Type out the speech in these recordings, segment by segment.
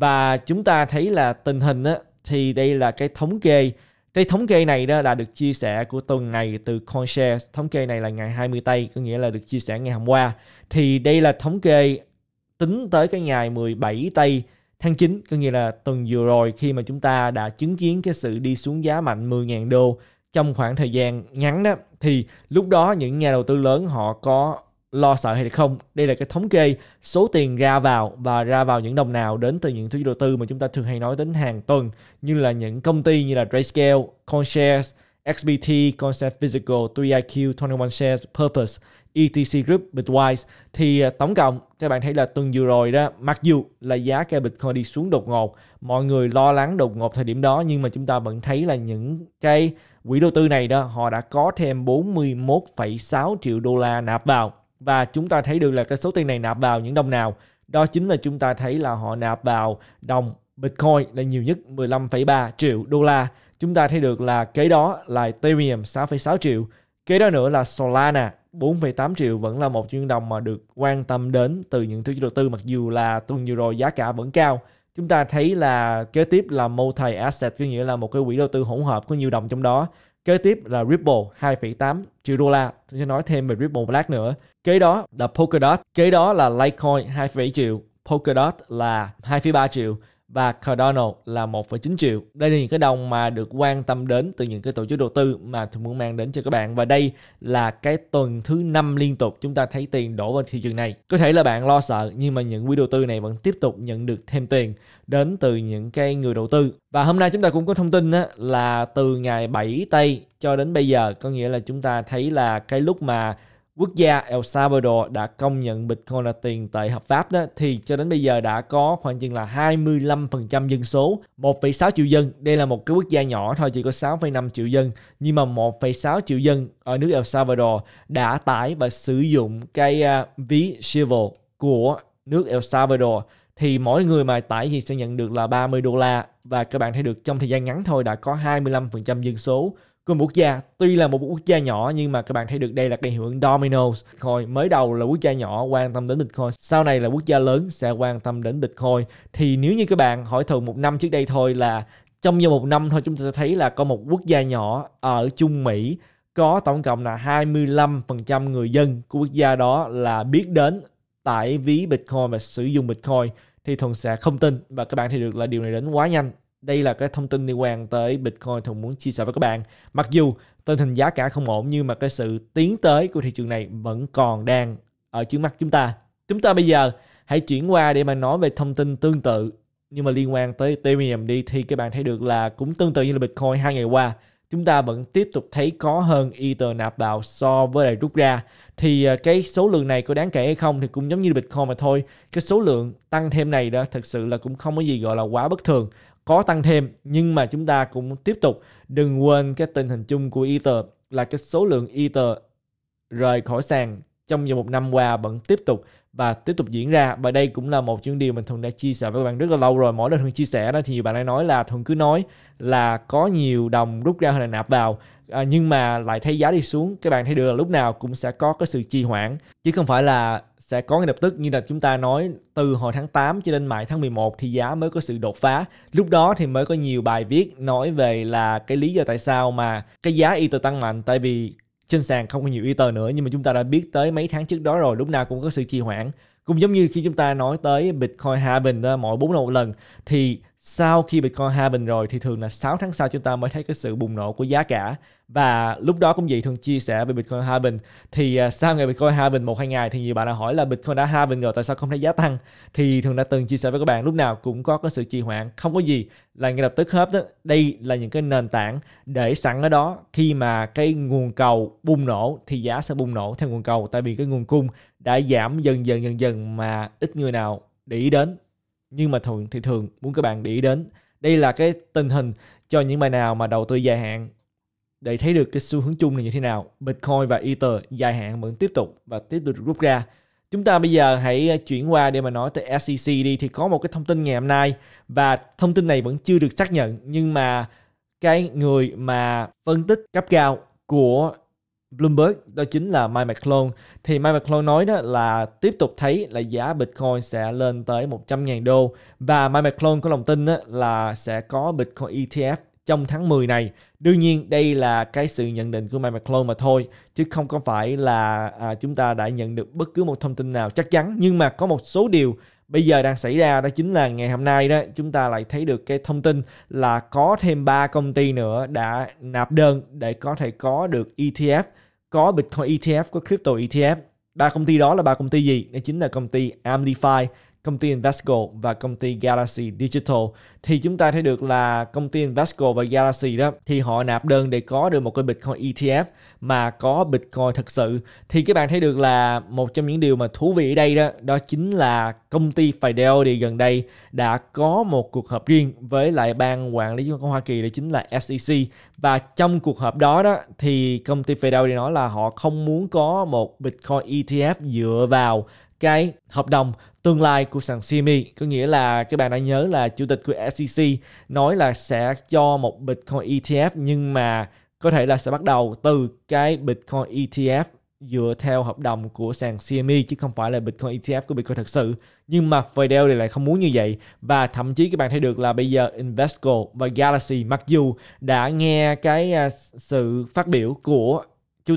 và chúng ta thấy là tình hình á, thì đây là cái thống kê cái thống kê này đó là được chia sẻ của tuần này từ CoinShares thống kê này là ngày 20 tây có nghĩa là được chia sẻ ngày hôm qua thì đây là thống kê tính tới cái ngày 17 tây tháng 9 có nghĩa là tuần vừa rồi khi mà chúng ta đã chứng kiến cái sự đi xuống giá mạnh 10.000 đô trong khoảng thời gian ngắn đó thì lúc đó những nhà đầu tư lớn họ có lo sợ hay không đây là cái thống kê số tiền ra vào và ra vào những đồng nào đến từ những thứ đầu tư mà chúng ta thường hay nói đến hàng tuần như là những công ty như là Grayscale, CoinShares, XBT, Concept Physical, 3IQ, 21Shares, Purpose, ETC Group, Bitwise thì à, tổng cộng các bạn thấy là tuần vừa rồi đó mặc dù là giá cây Bitcoin đi xuống đột ngột mọi người lo lắng đột ngột thời điểm đó nhưng mà chúng ta vẫn thấy là những cái quỹ đầu tư này đó họ đã có thêm 41,6 triệu đô la nạp vào và chúng ta thấy được là cái số tiền này nạp vào những đồng nào đó chính là chúng ta thấy là họ nạp vào đồng Bitcoin là nhiều nhất 15,3 triệu đô la chúng ta thấy được là kế đó là Ethereum 6,6 triệu kế đó nữa là Solana 4,8 triệu vẫn là một chuyên đồng mà được quan tâm đến từ những thứ đầu tư mặc dù là tuần vừa rồi giá cả vẫn cao chúng ta thấy là kế tiếp là multi asset có nghĩa là một cái quỹ đầu tư hỗn hợp có nhiều đồng trong đó Kế tiếp là Ripple 2,8 triệu đô la. Tôi sẽ nói thêm về Ripple Black nữa. Kế đó là Polkadot. Kế đó là Litecoin 2,7 triệu. Polkadot là 2,3 triệu và Cardano là 1,9 triệu. Đây là những cái đồng mà được quan tâm đến từ những cái tổ chức đầu tư mà tôi muốn mang đến cho các bạn và đây là cái tuần thứ năm liên tục chúng ta thấy tiền đổ vào thị trường này. Có thể là bạn lo sợ nhưng mà những quỹ đầu tư này vẫn tiếp tục nhận được thêm tiền đến từ những cái người đầu tư. Và hôm nay chúng ta cũng có thông tin là từ ngày 7 Tây cho đến bây giờ có nghĩa là chúng ta thấy là cái lúc mà quốc gia El Salvador đã công nhận Bitcoin là tiền tệ hợp pháp đó thì cho đến bây giờ đã có khoảng chừng là 25% dân số, 1,6 triệu dân. Đây là một cái quốc gia nhỏ thôi chỉ có 6,5 triệu dân nhưng mà 1,6 triệu dân ở nước El Salvador đã tải và sử dụng cái à, ví Shivo của nước El Salvador thì mỗi người mà tải thì sẽ nhận được là 30 đô la và các bạn thấy được trong thời gian ngắn thôi đã có 25% dân số của một quốc gia tuy là một quốc gia nhỏ nhưng mà các bạn thấy được đây là cái hiệu ứng dominoes thôi. mới đầu là quốc gia nhỏ quan tâm đến Bitcoin sau này là quốc gia lớn sẽ quan tâm đến Bitcoin thì nếu như các bạn hỏi thường một năm trước đây thôi là trong vòng một năm thôi chúng ta sẽ thấy là có một quốc gia nhỏ ở Trung Mỹ có tổng cộng là 25% người dân của quốc gia đó là biết đến tải ví Bitcoin và sử dụng Bitcoin thì thường sẽ không tin và các bạn thì được là điều này đến quá nhanh đây là cái thông tin liên quan tới Bitcoin Thùng muốn chia sẻ với các bạn. Mặc dù tình hình giá cả không ổn nhưng mà cái sự tiến tới của thị trường này vẫn còn đang ở trước mắt chúng ta. Chúng ta bây giờ hãy chuyển qua để mà nói về thông tin tương tự nhưng mà liên quan tới Ethereum đi thì các bạn thấy được là cũng tương tự như là Bitcoin hai ngày qua chúng ta vẫn tiếp tục thấy có hơn Ether nạp vào so với lại rút ra thì à, cái số lượng này có đáng kể hay không thì cũng giống như Bitcoin mà thôi cái số lượng tăng thêm này đó thật sự là cũng không có gì gọi là quá bất thường có tăng thêm nhưng mà chúng ta cũng tiếp tục đừng quên cái tình hình chung của Ether là cái số lượng Ether rời khỏi sàn trong vòng một năm qua vẫn tiếp tục và tiếp tục diễn ra và đây cũng là một những điều mình thường đã chia sẻ với các bạn rất là lâu rồi mỗi lần thường chia sẻ đó thì nhiều bạn lại nói là thường cứ nói là có nhiều đồng rút ra hay là nạp vào à, nhưng mà lại thấy giá đi xuống các bạn thấy được là lúc nào cũng sẽ có cái sự trì hoãn chứ không phải là sẽ có ngay lập tức như là chúng ta nói từ hồi tháng 8 cho đến mãi tháng 11 thì giá mới có sự đột phá lúc đó thì mới có nhiều bài viết nói về là cái lý do tại sao mà cái giá y tự tăng mạnh tại vì trên sàn không có nhiều y tờ nữa nhưng mà chúng ta đã biết tới mấy tháng trước đó rồi lúc nào cũng có sự trì hoãn cũng giống như khi chúng ta nói tới Bitcoin hạ bình mỗi bốn năm một lần thì sau khi Bitcoin halving rồi thì thường là 6 tháng sau chúng ta mới thấy cái sự bùng nổ của giá cả và lúc đó cũng vậy thường chia sẻ về Bitcoin halving thì à, sau ngày Bitcoin halving một hai ngày thì nhiều bạn đã hỏi là Bitcoin đã halving rồi tại sao không thấy giá tăng thì thường đã từng chia sẻ với các bạn lúc nào cũng có cái sự trì hoãn không có gì là ngay lập tức hết đó. đây là những cái nền tảng để sẵn ở đó khi mà cái nguồn cầu bùng nổ thì giá sẽ bùng nổ theo nguồn cầu tại vì cái nguồn cung đã giảm dần dần dần dần mà ít người nào để ý đến nhưng mà thường thì thường muốn các bạn để ý đến đây là cái tình hình cho những bài nào mà đầu tư dài hạn để thấy được cái xu hướng chung là như thế nào Bitcoin và Ether dài hạn vẫn tiếp tục và tiếp tục rút ra chúng ta bây giờ hãy ờ, chuyển qua để mà nói tới SEC đi thì có một cái thông tin ngày hôm nay và thông tin này vẫn chưa được xác nhận nhưng mà cái người mà phân tích cấp cao của Bloomberg đó chính là Mike McClone thì Mike McClone nói đó là tiếp tục thấy là giá Bitcoin sẽ lên tới 100.000 đô và Mike McClone có lòng tin đó là sẽ có Bitcoin ETF trong tháng 10 này. Đương nhiên đây là cái sự nhận định của Mike McClone mà thôi chứ không có phải là à, chúng ta đã nhận được bất cứ một thông tin nào chắc chắn nhưng mà có một số điều bây giờ đang xảy ra đó chính là ngày hôm nay đó chúng ta lại thấy được cái thông tin là có thêm 3 công ty nữa đã nạp đơn để có thể có được ETF, có Bitcoin ETF, có crypto ETF. Ba công ty đó là ba công ty gì? Đó chính là công ty Amplify, công ty Invesco và công ty Galaxy Digital thì chúng ta thấy được là công ty Invesco và Galaxy đó thì họ nạp đơn để có được một cái Bitcoin ETF mà có Bitcoin thật sự thì các bạn thấy được là một trong những điều mà thú vị ở đây đó đó chính là công ty Fidelity gần đây đã có một cuộc họp riêng với lại ban quản lý chứng khoán Hoa Kỳ đó chính là SEC và trong cuộc họp đó đó thì công ty Fidelity nói là họ không muốn có một Bitcoin ETF dựa vào cái hợp đồng tương lai của sàn CME có nghĩa là các bạn đã nhớ là chủ tịch của SEC nói là sẽ cho một Bitcoin ETF nhưng mà có thể là sẽ bắt đầu từ cái Bitcoin ETF dựa theo hợp đồng của sàn CME chứ không phải là Bitcoin ETF của Bitcoin thật sự. Nhưng mà Fidel thì lại không muốn như vậy và thậm chí các bạn thấy được là bây giờ Invesco và Galaxy mặc dù đã nghe cái à, sự phát biểu của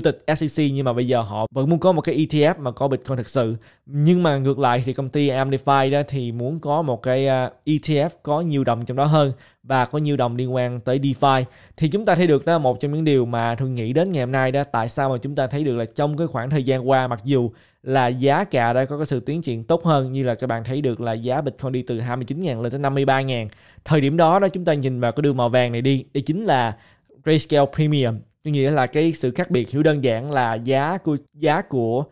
chủ tịch SEC nhưng mà bây giờ họ vẫn muốn có một cái ETF mà có Bitcoin thật sự nhưng mà ngược lại thì công ty Amplify đó thì muốn có một cái à, ETF có nhiều đồng trong đó hơn và có nhiều đồng liên quan tới DeFi thì chúng ta thấy được đó một trong những điều mà thường nghĩ đến ngày hôm nay đó tại sao mà chúng ta thấy được là trong cái khoảng thời gian qua mặc dù là giá cả đã có cái sự tiến triển tốt hơn như là các bạn thấy được là giá Bitcoin đi từ 29.000 lên tới 53.000 thời điểm đó đó chúng ta nhìn vào cái đường màu vàng này đi đây chính là Grayscale Premium có nghĩa là cái sự khác biệt hiểu đơn giản là giá của giá của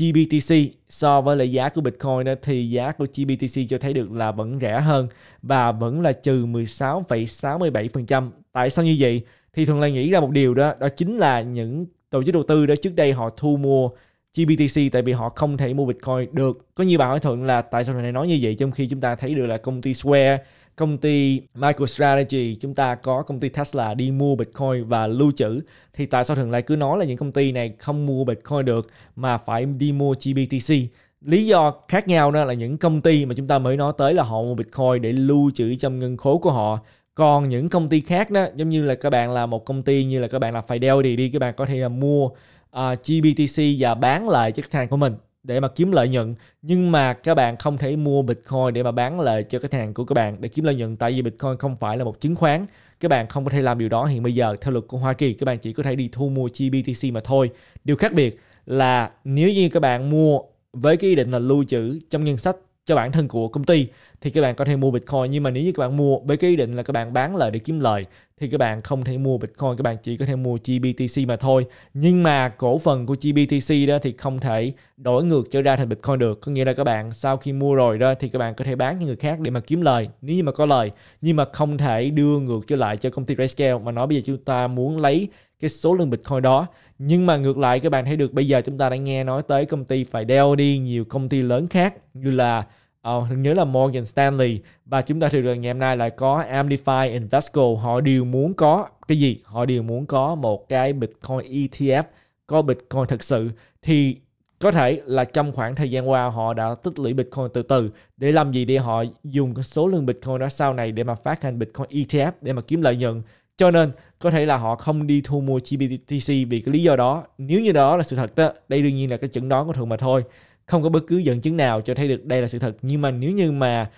GBTC so với lại giá của Bitcoin đó, thì giá của GBTC cho thấy được là vẫn rẻ hơn và vẫn là trừ 16,67%. Tại sao như vậy? Thì thường là nghĩ ra một điều đó, đó chính là những tổ chức đầu tư đó trước đây họ thu mua GBTC tại vì họ không thể mua Bitcoin được. Có nhiều bạn hỏi thuận là tại sao này nói như vậy trong khi chúng ta thấy được là công ty Square, công ty MicroStrategy, chúng ta có công ty Tesla đi mua Bitcoin và lưu trữ thì tại sao thường lại cứ nói là những công ty này không mua Bitcoin được mà phải đi mua GBTC? Lý do khác nhau đó là những công ty mà chúng ta mới nói tới là họ mua Bitcoin để lưu trữ trong ngân khố của họ còn những công ty khác đó giống như là các bạn là một công ty như là các bạn là phải đeo Fidelity đi các bạn có thể là mua uh, ờ, GBTC và bán lại khách hàng của mình để mà kiếm lợi nhuận nhưng mà các bạn không thể mua Bitcoin để mà bán lại cho khách hàng của các bạn để kiếm lợi nhuận tại vì Bitcoin không phải là một chứng khoán các bạn không có thể làm điều đó hiện bây giờ theo luật của Hoa Kỳ các bạn chỉ có thể đi thu mua GBTC mà thôi điều khác biệt là nếu như các bạn mua với cái ý định là lưu trữ trong ngân sách cho bản thân của công ty thì các bạn có thể mua Bitcoin nhưng mà nếu như các bạn mua với cái ý định là các bạn bán lời để kiếm lời thì các bạn không thể mua Bitcoin, các bạn chỉ có thể mua GBTC mà thôi. Nhưng mà cổ phần của GBTC đó thì không thể đổi ngược trở ra thành Bitcoin được. Có nghĩa là các bạn sau khi mua rồi đó thì các bạn có thể bán cho người khác để mà kiếm lời nếu như mà có lời. Nhưng mà không thể đưa ngược trở lại cho công ty Grayscale mà nói bây giờ chúng ta muốn lấy cái số lượng Bitcoin đó. Nhưng mà ngược lại các bạn thấy được bây giờ chúng ta đã nghe nói tới công ty phải đeo đi nhiều công ty lớn khác như là Ờ, nhớ là Morgan Stanley và chúng ta thường được ngày hôm nay lại có Amplify Invesco họ đều muốn có cái gì họ đều muốn có một cái Bitcoin ETF có Bitcoin thực sự thì có thể là trong khoảng thời gian qua họ đã tích lũy Bitcoin từ từ để làm gì để họ dùng số lượng Bitcoin đó sau này để mà phát hành Bitcoin ETF để mà kiếm lợi nhuận cho nên có thể là họ không đi thu mua GBTC vì cái lý do đó nếu như đó là sự thật đó đây đương nhiên là cái chẩn đoán của thường mà thôi không có bất cứ dẫn chứng nào cho thấy được đây là sự thật nhưng mà nếu như mà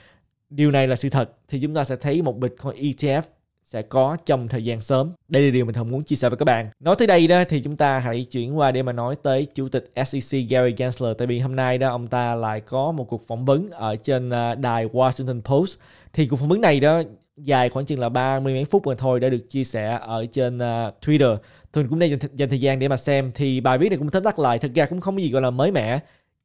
điều này là sự thật thì chúng ta sẽ thấy một Bitcoin ETF sẽ có trong thời gian sớm. Đây là điều mình không muốn chia sẻ với các bạn. Nói tới đây đó thì chúng ta hãy chuyển qua để mà nói tới chủ tịch SEC Gary Gensler tại vì hôm nay đó ông ta lại có một cuộc phỏng vấn ở trên à, đài Washington Post. Thì cuộc phỏng vấn này đó dài khoảng chừng là 30 mấy phút mà thôi đã được chia sẻ ở trên uh, Twitter. Tôi cũng đang dành, dành thời gian để mà xem thì bài viết này cũng tóm tắt lại thật ra cũng không có gì gọi là mới mẻ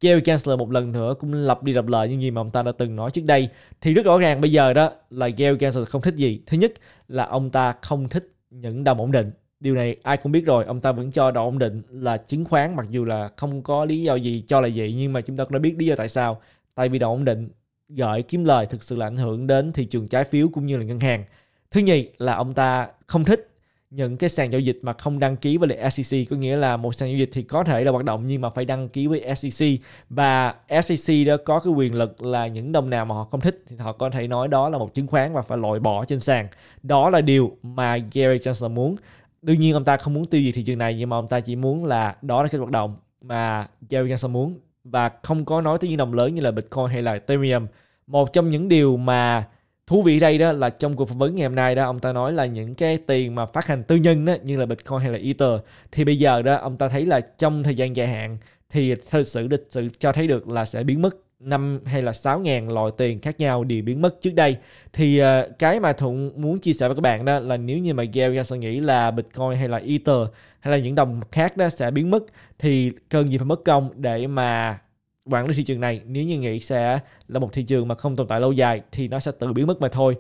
Jerry Chancellor một lần nữa cũng lặp đi lặp lại những gì mà ông ta đã từng nói trước đây thì rất rõ ràng bây giờ đó là Jerry Chancellor không thích gì thứ nhất là ông ta không thích những đồng ổn định điều này ai cũng biết rồi ông ta vẫn cho đồng ổn định là chứng khoán mặc dù là không có lý do gì cho là vậy nhưng mà chúng ta cũng đã biết lý do tại sao tại vì đồng ổn định gợi kiếm lời thực sự là ảnh hưởng đến thị trường trái phiếu cũng như là ngân hàng thứ nhì là ông ta không thích những cái sàn giao dịch mà không đăng ký với lại SEC có nghĩa là một sàn giao dịch thì có thể là hoạt động nhưng mà phải đăng ký với SEC và SEC đó có cái quyền lực là những đồng nào mà họ không thích thì họ có thể nói đó là một chứng khoán và phải loại bỏ trên sàn đó là điều mà Gary Johnson muốn đương nhiên ông ta không muốn tiêu diệt thị trường này nhưng mà ông ta chỉ muốn là đó là cái hoạt động mà Gary Johnson muốn và không có nói tới những đồng lớn như là Bitcoin hay là Ethereum một trong những điều mà thú vị đây đó là trong cuộc phỏng vấn ngày hôm nay đó ông ta nói là những cái tiền mà phát hành tư nhân đó như là bitcoin hay là ether thì bây giờ đó ông ta thấy là trong thời gian dài hạn thì thực sự lịch sự cho thấy được là sẽ biến mất năm hay là 6 ngàn loại tiền khác nhau đều biến mất trước đây thì ờ, cái mà Thuận muốn chia sẻ với các bạn đó là nếu như mà Gary Gensler nghĩ là Bitcoin hay là Ether hay là những đồng khác đó sẽ biến mất thì cần gì phải mất công để mà quản lý thị trường này nếu như nghĩ sẽ là một thị trường mà không tồn tại lâu dài thì nó sẽ tự biến mất mà thôi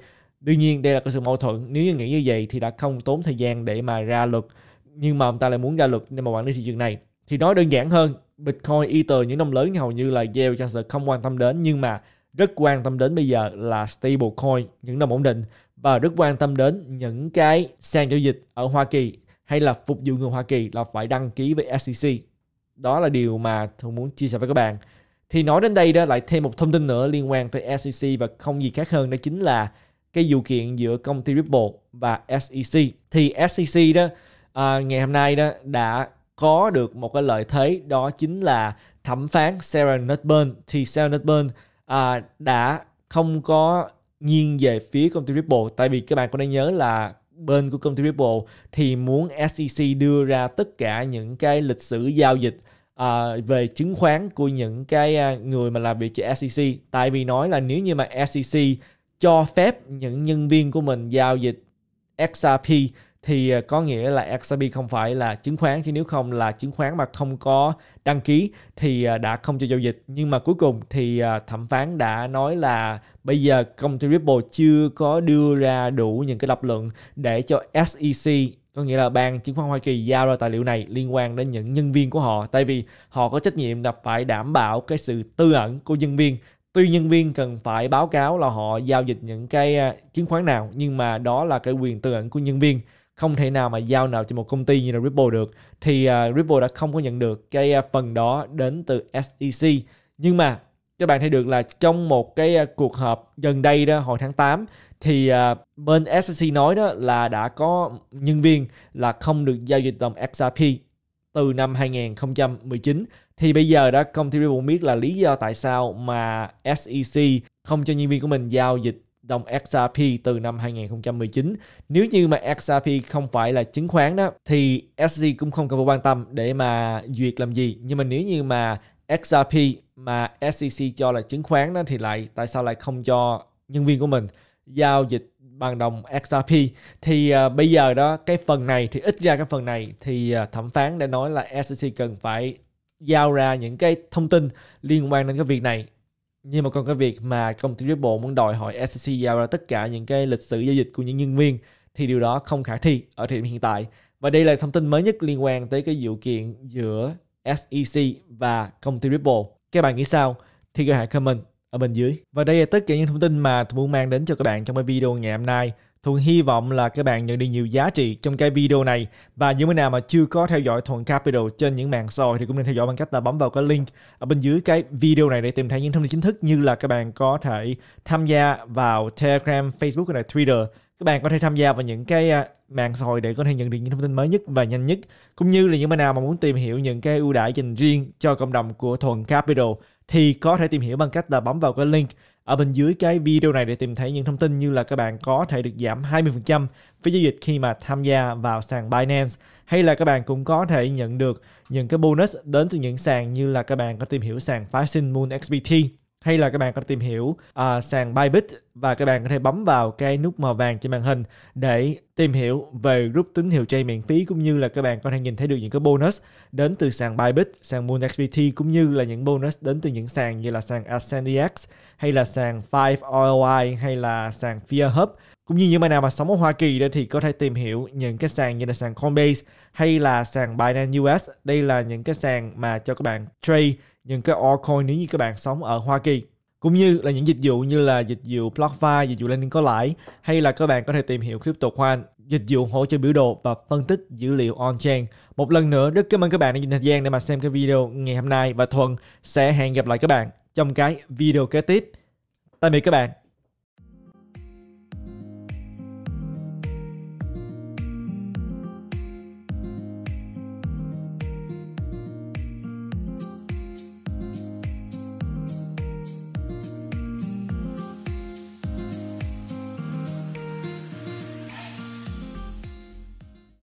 tuy nhiên đây là cái sự mâu thuẫn nếu như nghĩ như vậy thì đã không tốn thời gian để mà ra luật nhưng mà ông ta lại muốn ra luật nên mà quản lý thị trường này thì nói đơn giản hơn Bitcoin, Ether những năm lớn hầu như là gieo Yale Chancellor không quan tâm đến nhưng mà rất quan tâm đến bây giờ là stablecoin những đồng ổn định và rất quan tâm đến những cái sàn giao dịch ở Hoa Kỳ hay là phục vụ người Hoa Kỳ là phải đăng ký với SEC đó là điều mà tôi muốn chia sẻ với các bạn thì nói đến đây đó lại thêm một thông tin nữa liên quan tới SEC và không gì khác hơn đó chính là cái vụ kiện giữa công ty Ripple và SEC thì SEC đó à, ngày hôm nay đó đã có được một cái lợi thế đó chính là thẩm phán Sarah Nuttburn thì Sarah Nuttburn à, đã không có nghiêng về phía công ty Ripple tại vì các bạn có nên nhớ là bên của công ty Ripple thì muốn SEC đưa ra tất cả những cái lịch sử giao dịch à, về chứng khoán của những cái à, người mà làm việc cho SEC tại vì nói là nếu như mà SEC cho phép những nhân viên của mình giao dịch XRP thì à, có nghĩa là XRP không phải là chứng khoán chứ nếu không là chứng khoán mà không có đăng ký thì à, đã không cho giao dịch nhưng mà cuối cùng thì thẩm phán đã nói là bây giờ công ty Ripple chưa có đưa ra đủ những cái lập luận để cho SEC có nghĩa là ban chứng khoán Hoa Kỳ giao ra tài liệu này liên quan đến những nhân viên của họ tại vì họ có trách nhiệm là phải đảm bảo cái sự tư ẩn của nhân viên tuy nhân viên cần phải báo cáo là họ giao dịch những cái à, chứng khoán nào nhưng mà đó là cái quyền tư ẩn của nhân viên không thể nào mà giao nào cho một công ty như là Ripple được thì à, Ripple đã không có nhận được cái à, phần đó đến từ SEC nhưng mà các bạn thấy được là trong một cái à, cuộc họp gần đây đó hồi tháng 8 thì à, bên SEC nói đó là đã có nhân viên là không được giao dịch đồng XRP từ năm 2019 thì bây giờ đó công ty Ripple biết là lý do tại sao mà SEC không cho nhân viên của mình giao dịch đồng XRP từ năm 2019. Nếu như mà XRP không phải là chứng khoán đó thì SEC cũng không cần phải quan tâm để mà duyệt làm gì. Nhưng mà nếu như mà XRP mà SEC cho là chứng khoán đó thì lại tại sao lại không cho nhân viên của mình giao dịch bằng đồng XRP thì uh, bây giờ đó cái phần này thì ít ra cái phần này thì uh, thẩm phán đã nói là SEC cần phải giao ra những cái thông tin liên quan đến cái việc này nhưng mà còn cái việc mà công ty Ripple muốn đòi hỏi SEC giao ra tất cả những cái lịch sử giao dịch của những nhân viên thì điều đó không khả thi ở thời điểm hiện tại và đây là thông tin mới nhất liên quan tới cái vụ kiện giữa SEC và công ty Ripple. Các bạn nghĩ sao? Thì gửi hãy comment ở bên dưới. Và đây là tất cả những thông tin mà tôi muốn mang đến cho các bạn trong cái video ngày hôm nay. Thuận hy vọng là các bạn nhận được nhiều giá trị trong cái video này và những người nào mà chưa có theo dõi Thuận Capital trên những mạng xã hội thì cũng nên theo dõi bằng cách là bấm vào cái link ở bên dưới cái video này để tìm thấy những thông tin chính thức như là các bạn có thể tham gia vào Telegram, Facebook hay là Twitter các bạn có thể tham gia vào những cái à, mạng xã hội để có thể nhận được những thông tin mới nhất và nhanh nhất cũng như là những bạn nào mà muốn tìm hiểu những cái ưu đãi dành riêng cho cộng đồng của Thuận Capital thì có thể tìm hiểu bằng cách là bấm vào cái link ở bên dưới cái video này để tìm thấy những thông tin như là các bạn có thể được giảm 20% phí giao dịch khi mà tham gia vào sàn Binance hay là các bạn cũng có thể nhận được những cái bonus đến từ những sàn như là các bạn có tìm hiểu sàn phái sinh Moon XBT hay là các bạn có thể tìm hiểu uh, sàn Bybit và các bạn có thể bấm vào cái nút màu vàng trên màn hình để tìm hiểu về group tín hiệu chay miễn phí cũng như là các bạn có thể nhìn thấy được những cái bonus đến từ sàn Bybit, sàn MoonXBT cũng như là những bonus đến từ những sàn như là sàn AscendEX hay là sàn 5ROI hay là sàn Fear cũng như những bạn nào mà sống ở Hoa Kỳ đó thì có thể tìm hiểu những cái sàn như là sàn Coinbase hay là sàn Binance US. Đây là những cái sàn mà cho các bạn trade những cái altcoin nếu như các bạn sống ở Hoa Kỳ cũng như là những dịch vụ như là dịch vụ BlockFi, dịch vụ lending có lãi hay là các bạn có thể tìm hiểu crypto khoan dịch vụ hỗ trợ biểu đồ và phân tích dữ liệu on-chain. Một lần nữa rất cảm ơn các bạn đã dành thời gian để mà xem cái video ngày hôm nay và Thuận sẽ hẹn gặp lại các bạn trong cái video kế tiếp. Tạm biệt các bạn.